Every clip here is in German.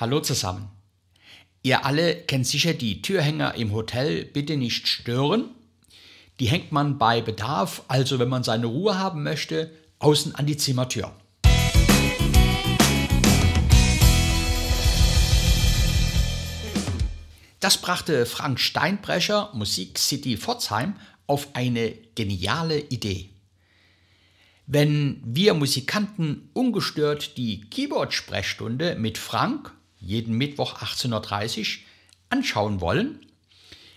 Hallo zusammen. Ihr alle kennt sicher die Türhänger im Hotel Bitte nicht stören. Die hängt man bei Bedarf, also wenn man seine Ruhe haben möchte, außen an die Zimmertür. Das brachte Frank Steinbrecher, Musik City Pforzheim, auf eine geniale Idee. Wenn wir Musikanten ungestört die Keyboard-Sprechstunde mit Frank jeden Mittwoch 18.30 Uhr anschauen wollen,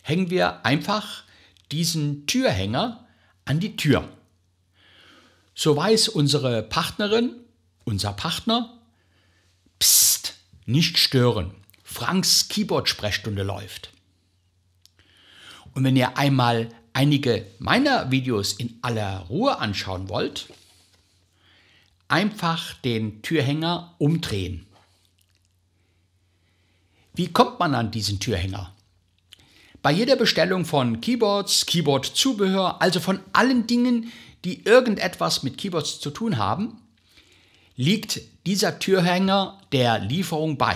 hängen wir einfach diesen Türhänger an die Tür. So weiß unsere Partnerin, unser Partner, Psst, nicht stören. Franks Keyboard-Sprechstunde läuft. Und wenn ihr einmal einige meiner Videos in aller Ruhe anschauen wollt, einfach den Türhänger umdrehen. Wie kommt man an diesen Türhänger? Bei jeder Bestellung von Keyboards, Keyboard-Zubehör, also von allen Dingen, die irgendetwas mit Keyboards zu tun haben, liegt dieser Türhänger der Lieferung bei.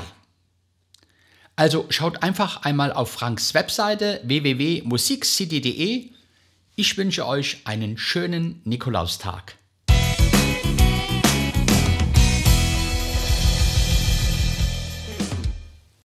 Also schaut einfach einmal auf Franks Webseite www.musikcity.de. Ich wünsche euch einen schönen Nikolaustag.